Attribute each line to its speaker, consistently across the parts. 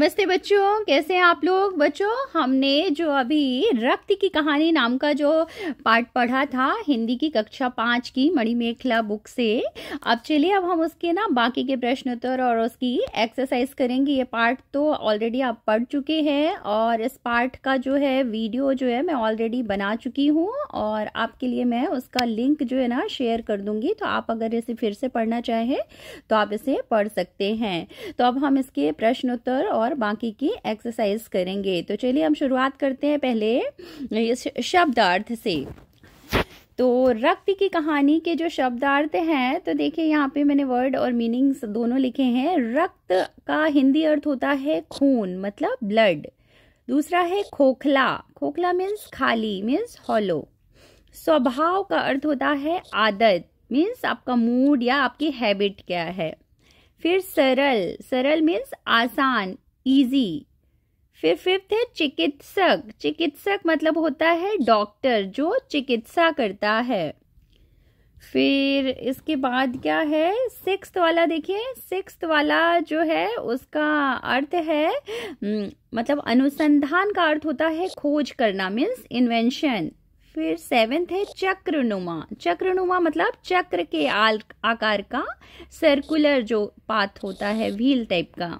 Speaker 1: नमस्ते बच्चों कैसे हैं आप लोग बच्चों हमने जो अभी रक्त की कहानी नाम का जो पाठ पढ़ा था हिंदी की कक्षा पाँच की मणिमेखला बुक से अब चलिए अब हम उसके ना बाकी के प्रश्नोत्तर और उसकी एक्सरसाइज करेंगे ये पार्ट तो ऑलरेडी आप पढ़ चुके हैं और इस पार्ट का जो है वीडियो जो है मैं ऑलरेडी बना चुकी हूँ और आपके लिए मैं उसका लिंक जो है ना शेयर कर दूँगी तो आप अगर इसे फिर से पढ़ना चाहें तो आप इसे पढ़ सकते हैं तो अब हम इसके प्रश्नोत्तर और और बाकी की एक्सरसाइज करेंगे तो चलिए हम शुरुआत करते हैं पहले इस शब्दार्थ से तो रक्त की कहानी के जो शब्दार्थ हैं तो देखिए यहाँ पे मैंने वर्ड और मीनिंग्स दोनों लिखे हैं रक्त का हिंदी अर्थ होता है खून मतलब ब्लड दूसरा है खोखला खोखला मीन्स खाली मीन्स हॉलो स्वभाव का अर्थ होता है आदत मीन्स आपका मूड या आपकी हैबिट क्या है फिर सरल सरल मीन्स आसान ईजी फिर फिफ्थ है चिकित्सक चिकित्सक मतलब होता है डॉक्टर जो चिकित्सा करता है फिर इसके बाद क्या है सिक्स वाला देखिए सिक्स वाला जो है उसका अर्थ है हम्म, मतलब अनुसंधान का अर्थ होता है खोज करना मीन्स इन्वेंशन फिर सेवेंथ है चक्रनुमा चक्रनुमा मतलब चक्र के आल आकार का सर्कुलर जो पाथ होता है व्हील टाइप का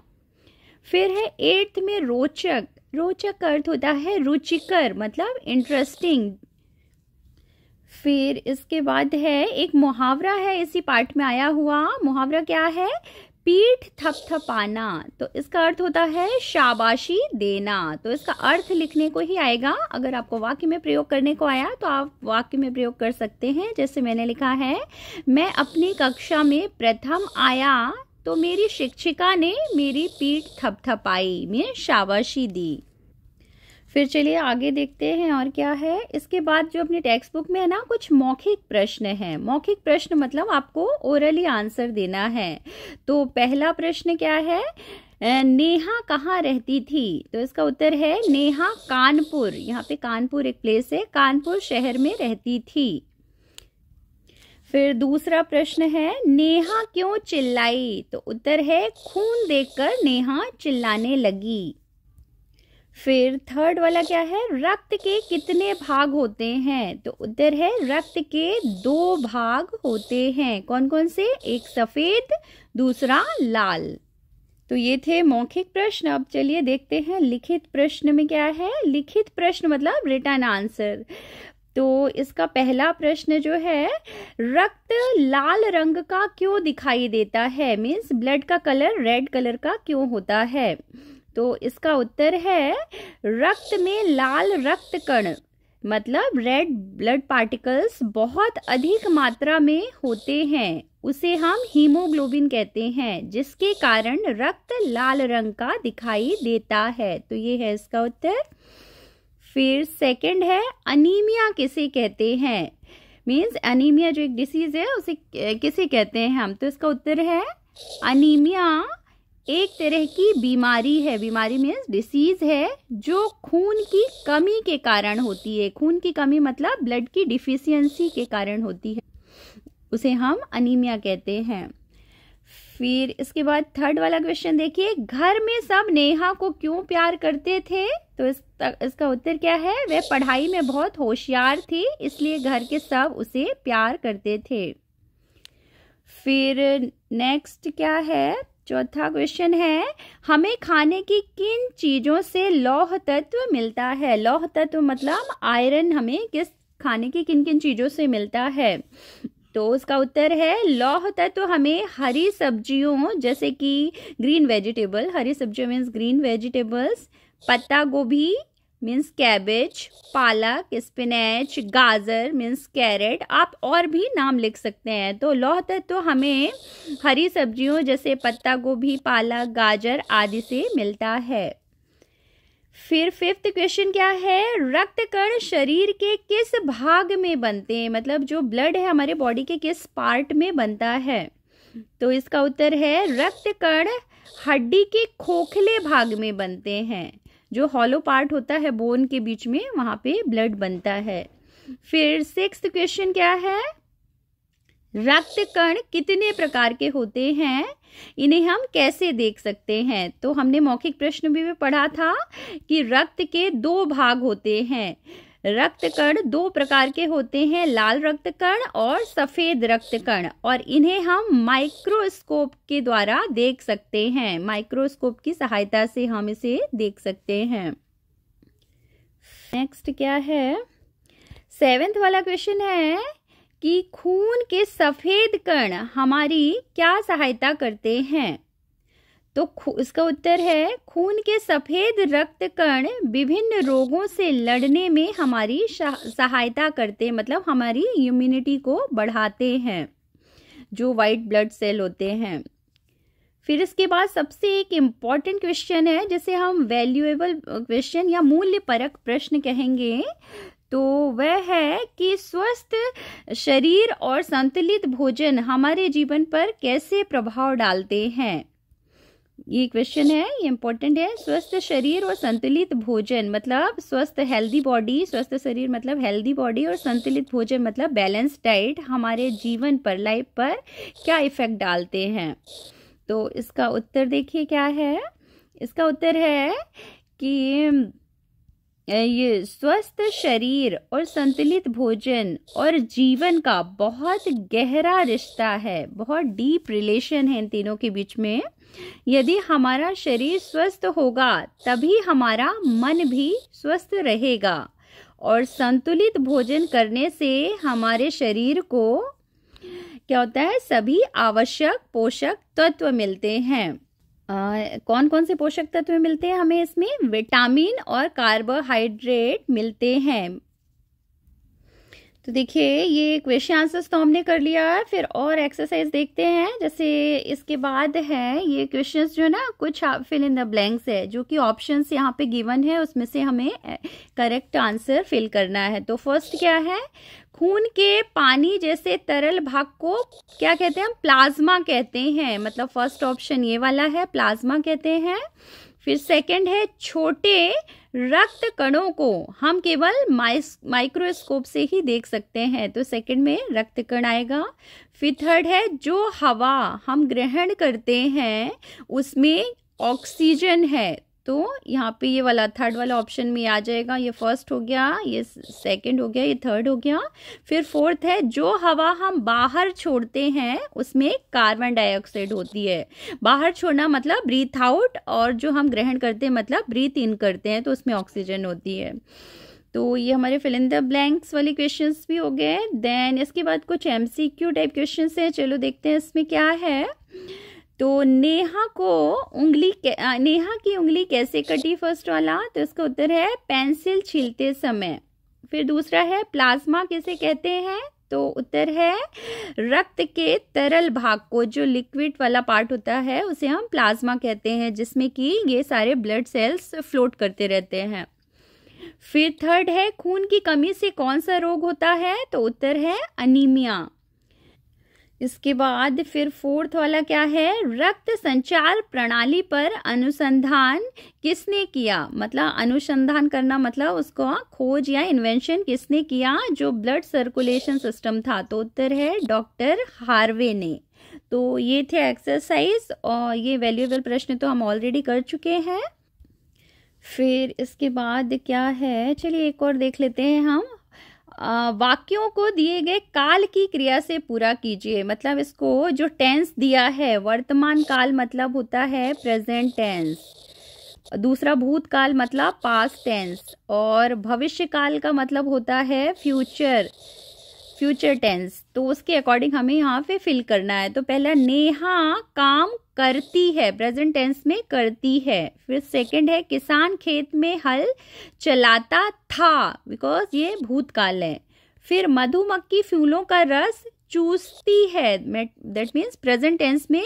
Speaker 1: फिर है एट्थ में रोचक रोचक अर्थ होता है रुचिकर मतलब इंटरेस्टिंग फिर इसके बाद है एक मुहावरा है इसी पार्ट में आया हुआ मुहावरा क्या है पीठ थपथपाना तो इसका अर्थ होता है शाबाशी देना तो इसका अर्थ लिखने को ही आएगा अगर आपको वाक्य में प्रयोग करने को आया तो आप वाक्य में प्रयोग कर सकते हैं जैसे मैंने लिखा है मैं अपनी कक्षा में प्रथम आया तो मेरी शिक्षिका ने मेरी पीठ थपथपाई में शाबाशी दी फिर चलिए आगे देखते हैं और क्या है इसके बाद जो अपने टेक्स्ट बुक में है ना कुछ मौखिक प्रश्न हैं मौखिक प्रश्न मतलब आपको ओरली आंसर देना है तो पहला प्रश्न क्या है नेहा कहाँ रहती थी तो इसका उत्तर है नेहा कानपुर यहाँ पे कानपुर एक प्लेस है कानपुर शहर में रहती थी फिर दूसरा प्रश्न है नेहा क्यों चिल्लाई तो उत्तर है खून देखकर नेहा चिल्लाने लगी फिर थर्ड वाला क्या है रक्त के कितने भाग होते हैं तो उत्तर है रक्त के दो भाग होते हैं कौन कौन से एक सफ़ेद दूसरा लाल तो ये थे मौखिक प्रश्न अब चलिए देखते हैं लिखित प्रश्न में क्या है लिखित प्रश्न मतलब रिटर्न आंसर तो इसका पहला प्रश्न जो है रक्त लाल रंग का क्यों दिखाई देता है मीन्स ब्लड का कलर रेड कलर का क्यों होता है तो इसका उत्तर है रक्त में लाल रक्त कण मतलब रेड ब्लड पार्टिकल्स बहुत अधिक मात्रा में होते हैं उसे हम हीमोग्लोबिन कहते हैं जिसके कारण रक्त लाल रंग का दिखाई देता है तो ये है इसका उत्तर फिर सेकंड है अनीमिया किसे कहते हैं मीन्स अनीमिया जो एक डिसीज़ है उसे किसे कहते हैं हम तो इसका उत्तर है अनीमिया एक तरह की बीमारी है बीमारी मीन्स डिसीज़ है जो खून की कमी के कारण होती है खून की कमी मतलब ब्लड की डिफिशियंसी के कारण होती है उसे हम अनीमिया कहते हैं फिर इसके बाद थर्ड वाला क्वेश्चन देखिए घर में सब नेहा को क्यों प्यार करते थे तो इस इसका उत्तर क्या है वह पढ़ाई में बहुत होशियार थी इसलिए घर के सब उसे प्यार करते थे फिर नेक्स्ट क्या है चौथा क्वेश्चन है हमें खाने की किन चीज़ों से लौह तत्व मिलता है लौह तत्व मतलब आयरन हमें किस खाने की किन किन चीज़ों से मिलता है तो उसका उत्तर है लौह तत्व हमें हरी सब्जियों जैसे कि ग्रीन वेजिटेबल हरी सब्जियों मीन्स ग्रीन वेजिटेबल्स पत्ता गोभी मीन्स कैबेज पालक स्पिनेच गाजर मीन्स कैरेट आप और भी नाम लिख सकते हैं तो लौह तत्व तो हमें हरी सब्जियों जैसे पत्ता गोभी पालक गाजर आदि से मिलता है फिर फिफ्थ क्वेश्चन क्या है रक्त कण शरीर के किस भाग में बनते हैं मतलब जो ब्लड है हमारे बॉडी के किस पार्ट में बनता है तो इसका उत्तर है रक्त कण हड्डी के खोखले भाग में बनते हैं जो हॉलो पार्ट होता है बोन के बीच में वहां पे ब्लड बनता है फिर सिक्स क्वेश्चन क्या है रक्त कण कितने प्रकार के होते हैं इन्हें हम कैसे देख सकते हैं तो हमने मौखिक प्रश्न भी पढ़ा था कि रक्त के दो भाग होते हैं रक्त कण दो प्रकार के होते हैं लाल रक्त कण और सफ़ेद रक्त कण और इन्हें हम माइक्रोस्कोप के द्वारा देख सकते हैं माइक्रोस्कोप की सहायता से हम इसे देख सकते हैं नेक्स्ट क्या है सेवेंथ वाला क्वेश्चन है कि खून के सफ़ेद कण हमारी क्या सहायता करते हैं तो इसका उत्तर है खून के सफ़ेद रक्त कण विभिन्न रोगों से लड़ने में हमारी सहायता करते मतलब हमारी इम्यूनिटी को बढ़ाते हैं जो वाइट ब्लड सेल होते हैं फिर इसके बाद सबसे एक इम्पॉर्टेंट क्वेश्चन है जिसे हम वैल्यूएबल क्वेश्चन या मूल्यपरक प्रश्न कहेंगे तो वह है कि स्वस्थ शरीर और संतुलित भोजन हमारे जीवन पर कैसे प्रभाव डालते हैं ये क्वेश्चन है ये इम्पोर्टेंट है स्वस्थ शरीर और संतुलित भोजन मतलब स्वस्थ हेल्दी बॉडी स्वस्थ शरीर मतलब हेल्दी बॉडी और संतुलित भोजन मतलब बैलेंस डाइट हमारे जीवन पर लाइफ पर क्या इफेक्ट डालते हैं तो इसका उत्तर देखिए क्या है इसका उत्तर है कि ये स्वस्थ शरीर और संतुलित भोजन और जीवन का बहुत गहरा रिश्ता है बहुत डीप रिलेशन है इन तीनों के बीच में यदि हमारा शरीर स्वस्थ होगा तभी हमारा मन भी स्वस्थ रहेगा और संतुलित भोजन करने से हमारे शरीर को क्या होता है सभी आवश्यक पोषक तत्व मिलते हैं कौन कौन से पोषक तत्व मिलते हैं हमें इसमें विटामिन और कार्बोहाइड्रेट मिलते हैं तो देखिए ये क्वेश्चन आंसर्स तो हमने कर लिया फिर और एक्सरसाइज देखते हैं जैसे इसके बाद है ये क्वेश्चंस जो ना कुछ फिल इन द ब्लैंक्स है जो कि ऑप्शंस यहाँ पे गिवन है उसमें से हमें करेक्ट आंसर फिल करना है तो फर्स्ट क्या है खून के पानी जैसे तरल भाग को क्या कहते हैं हम प्लाज्मा कहते हैं मतलब फर्स्ट ऑप्शन ये वाला है प्लाज्मा कहते हैं फिर सेकेंड है छोटे रक्त कणों को हम केवल माइक्रोस्कोप से ही देख सकते हैं तो सेकंड में रक्त कण आएगा फिर थर्ड है जो हवा हम ग्रहण करते हैं उसमें ऑक्सीजन है तो यहाँ पे ये वाला थर्ड वाला ऑप्शन में आ जाएगा ये फर्स्ट हो गया ये सेकंड हो गया ये थर्ड हो गया फिर फोर्थ है जो हवा हम बाहर छोड़ते हैं उसमें कार्बन डाइऑक्साइड होती है बाहर छोड़ना मतलब ब्रीथ आउट और जो हम ग्रहण करते हैं मतलब ब्रीथ इन करते हैं तो उसमें ऑक्सीजन होती है तो ये हमारे फिल इन द ब्लैंक्स वाले क्वेश्चन भी हो गए देन इसके बाद कुछ एम टाइप क्वेश्चन हैं चलो देखते हैं इसमें क्या है तो नेहा को उंगली नेहा की उंगली कैसे कटी फर्स्ट वाला तो इसका उत्तर है पेंसिल छीलते समय फिर दूसरा है प्लाज्मा किसे कहते हैं तो उत्तर है रक्त के तरल भाग को जो लिक्विड वाला पार्ट होता है उसे हम प्लाज्मा कहते हैं जिसमें कि ये सारे ब्लड सेल्स फ्लोट करते रहते हैं फिर थर्ड है खून की कमी से कौन सा रोग होता है तो उत्तर है अनीमिया इसके बाद फिर फोर्थ वाला क्या है रक्त संचार प्रणाली पर अनुसंधान किसने किया मतलब अनुसंधान करना मतलब उसको हाँ, खोज या इन्वेंशन किसने किया जो ब्लड सर्कुलेशन सिस्टम था तो उत्तर है डॉक्टर हार्वे ने तो ये थे एक्सरसाइज और ये वैल्यूएबल प्रश्न तो हम ऑलरेडी कर चुके हैं फिर इसके बाद क्या है चलिए एक और देख लेते हैं हम वाक्यों को दिए गए काल की क्रिया से पूरा कीजिए मतलब इसको जो टेंस दिया है वर्तमान काल मतलब होता है प्रेजेंट टेंस दूसरा भूतकाल मतलब पास्ट टेंस और भविष्य काल का मतलब होता है फ्यूचर फ्यूचर टेंस तो उसके अकॉर्डिंग हमें यहाँ पे फिल करना है तो पहला नेहा काम करती है प्रेजेंट टेंस में करती है फिर सेकंड है किसान खेत में हल चलाता था बिकॉज ये भूतकाल है फिर मधुमक्खी फूलों का रस चूसती है दैट मीन्स प्रेजेंट टेंस में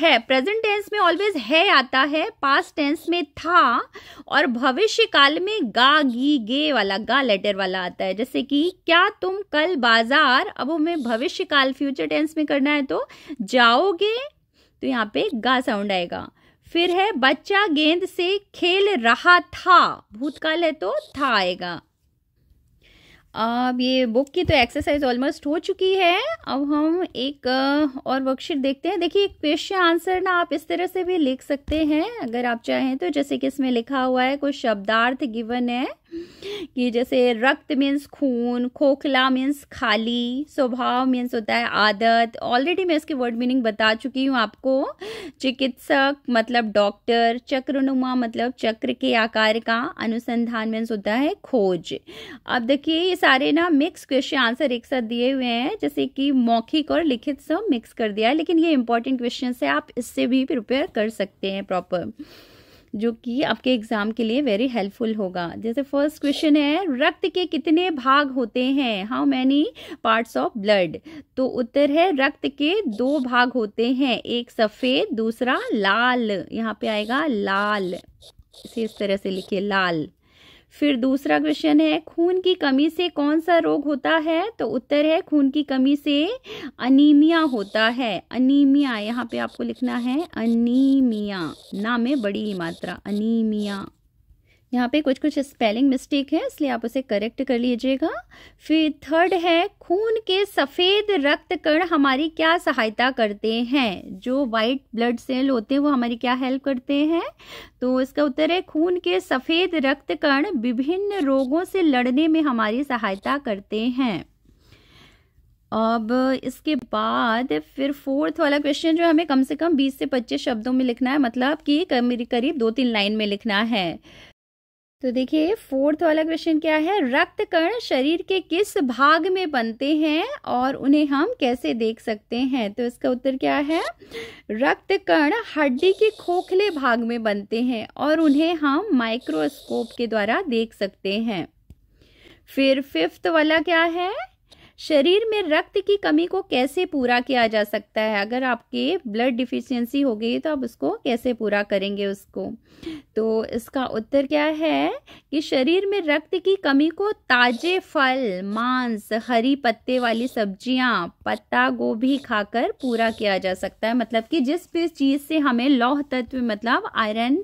Speaker 1: है प्रेजेंट टेंस में ऑलवेज है आता है पास्ट टेंस में था और भविष्य काल में गा गी गे वाला गा लेटर वाला आता है जैसे कि क्या तुम कल बाजार अब हमें भविष्य काल फ्यूचर टेंस में करना है तो जाओगे तो यहाँ पे गा साउंड आएगा फिर है बच्चा गेंद से खेल रहा था भूतकाल है तो था आएगा अब ये बुक की तो एक्सरसाइज ऑलमोस्ट हो चुकी है अब हम एक और वर्कशीट देखते हैं देखिए क्वेश्चन आंसर ना आप इस तरह से भी लिख सकते हैं अगर आप चाहें तो जैसे कि इसमें लिखा हुआ है कोई शब्दार्थ गिवन है कि जैसे रक्त मीन्स खून खोखला मीन्स खाली स्वभाव मीन्स होता है आदत ऑलरेडी मैं इसके वर्ड मीनिंग बता चुकी हूँ आपको चिकित्सक मतलब डॉक्टर चक्रनुमा मतलब चक्र के आकार का अनुसंधान मीन्स होता है खोज अब देखिए ये सारे ना मिक्स क्वेश्चन आंसर एक साथ दिए हुए हैं जैसे कि मौखिक और लिखित सब मिक्स कर दिया है लेकिन ये इंपॉर्टेंट क्वेश्चन है आप इससे भी प्रिपेयर कर सकते हैं प्रॉपर जो कि आपके एग्ज़ाम के लिए वेरी हेल्पफुल होगा जैसे फर्स्ट क्वेश्चन है रक्त के कितने भाग होते हैं how many parts of blood तो उत्तर है रक्त के दो भाग होते हैं एक सफ़ेद दूसरा लाल यहाँ पे आएगा लाल इसे इस तरह से लिखे लाल फिर दूसरा क्वेश्चन है खून की कमी से कौन सा रोग होता है तो उत्तर है खून की कमी से अनीमिया होता है अनीमिया यहाँ पे आपको लिखना है अनीमिया ना में बड़ी मात्रा अनीमिया यहाँ पे कुछ कुछ स्पेलिंग मिस्टेक है इसलिए आप उसे करेक्ट कर लीजिएगा फिर थर्ड है खून के सफ़ेद रक्त कण हमारी क्या सहायता करते हैं जो वाइट ब्लड सेल होते हैं वो हमारी क्या हेल्प करते हैं तो इसका उत्तर है खून के सफ़ेद रक्त कण विभिन्न रोगों से लड़ने में हमारी सहायता करते हैं अब इसके बाद फिर फोर्थ वाला क्वेश्चन जो हमें कम से कम 20 से 25 शब्दों में लिखना है मतलब कि करीब दो तीन लाइन में लिखना है तो देखिए फोर्थ वाला क्वेश्चन क्या है रक्त कण शरीर के किस भाग में बनते हैं और उन्हें हम कैसे देख सकते हैं तो इसका उत्तर क्या है रक्त कण हड्डी के खोखले भाग में बनते हैं और उन्हें हम माइक्रोस्कोप के द्वारा देख सकते हैं फिर फिफ्थ वाला क्या है शरीर में रक्त की कमी को कैसे पूरा किया जा सकता है अगर आपके ब्लड डिफिशियंसी हो गई तो आप उसको कैसे पूरा करेंगे उसको तो इसका उत्तर क्या है कि शरीर में रक्त की कमी को ताजे फल मांस हरी पत्ते वाली सब्जियां पत्ता गोभी खाकर पूरा किया जा सकता है मतलब कि जिस भी चीज़ से हमें लौह तत्व मतलब आयरन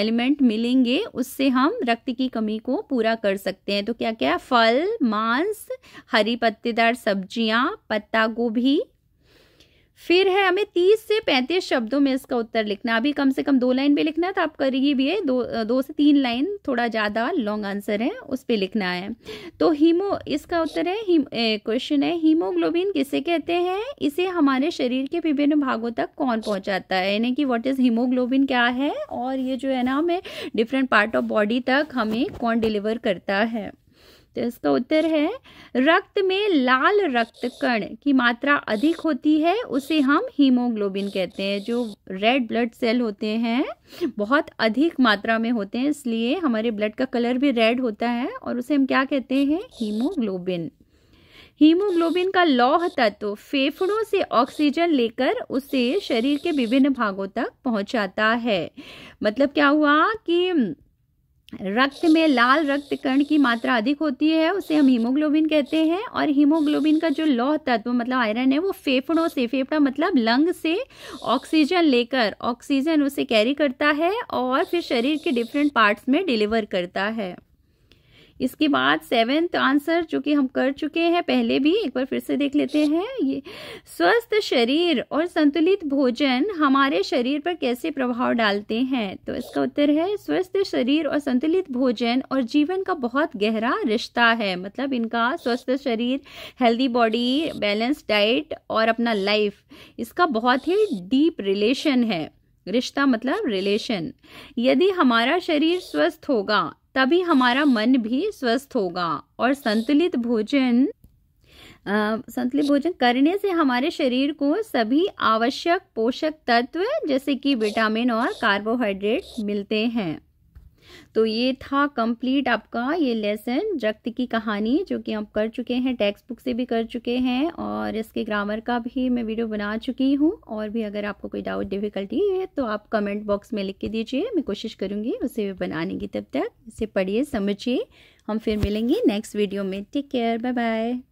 Speaker 1: एलिमेंट मिलेंगे उससे हम रक्त की कमी को पूरा कर सकते हैं तो क्या क्या फल मांस हरी पत्ते पत्तेदार सब्जियां पत्ता गोभी फिर है हमें तीस से पैंतीस शब्दों में इसका उत्तर लिखना अभी कम से कम दो लाइन पे लिखना है तो आप करिए भी है दो दो से तीन लाइन थोड़ा ज़्यादा लॉन्ग आंसर है उस पर लिखना है तो हीमो इसका उत्तर है क्वेश्चन है हीमोग्लोबिन किसे कहते हैं इसे हमारे शरीर के विभिन्न भागों तक कौन पहुंचाता है यानी कि व्हाट इज़ हीमोग्लोबिन क्या है और ये जो है ना हमें डिफरेंट पार्ट ऑफ बॉडी तक हमें कौन डिलीवर करता है तो इसका उत्तर है रक्त में लाल रक्त कण की मात्रा अधिक होती है उसे हम हीमोग्लोबिन कहते हैं जो रेड ब्लड सेल होते हैं बहुत अधिक मात्रा में होते हैं इसलिए हमारे ब्लड का कलर भी रेड होता है और उसे हम क्या कहते हैं हीमोग्लोबिन हीमोग्लोबिन का लौह तत्व फेफड़ों से ऑक्सीजन लेकर उसे शरीर के विभिन्न भागों तक पहुंचाता है मतलब क्या हुआ कि रक्त में लाल रक्त कण की मात्रा अधिक होती है उसे हम हीमोग्लोबिन कहते हैं और हीमोग्लोबिन का जो लौह तत्व मतलब आयरन है वो फेफड़ों से फेफड़ा मतलब लंग से ऑक्सीजन लेकर ऑक्सीजन उसे कैरी करता है और फिर शरीर के डिफरेंट पार्ट्स में डिलीवर करता है इसके बाद सेवेंथ आंसर जो कि हम कर चुके हैं पहले भी एक बार फिर से देख लेते हैं ये स्वस्थ शरीर और संतुलित भोजन हमारे शरीर पर कैसे प्रभाव डालते हैं तो इसका उत्तर है स्वस्थ शरीर और संतुलित भोजन और जीवन का बहुत गहरा रिश्ता है मतलब इनका स्वस्थ शरीर हेल्दी बॉडी बैलेंस डाइट और अपना लाइफ इसका बहुत ही डीप रिलेशन है रिश्ता मतलब रिलेशन यदि हमारा शरीर स्वस्थ होगा तभी हमारा मन भी स्वस्थ होगा और संतुलित भोजन संतुलित भोजन करने से हमारे शरीर को सभी आवश्यक पोषक तत्व जैसे कि विटामिन और कार्बोहाइड्रेट मिलते हैं तो ये था कंप्लीट आपका ये लेसन रक्त की कहानी जो कि आप कर चुके हैं टेक्स्ट बुक से भी कर चुके हैं और इसके ग्रामर का भी मैं वीडियो बना चुकी हूँ और भी अगर आपको कोई डाउट डिफ़िकल्टी है तो आप कमेंट बॉक्स में लिख के दीजिए मैं कोशिश करूँगी उसे बनाने की तब तक इसे पढ़िए समझिए हम फिर मिलेंगे नेक्स्ट वीडियो में टेक केयर बाय बाय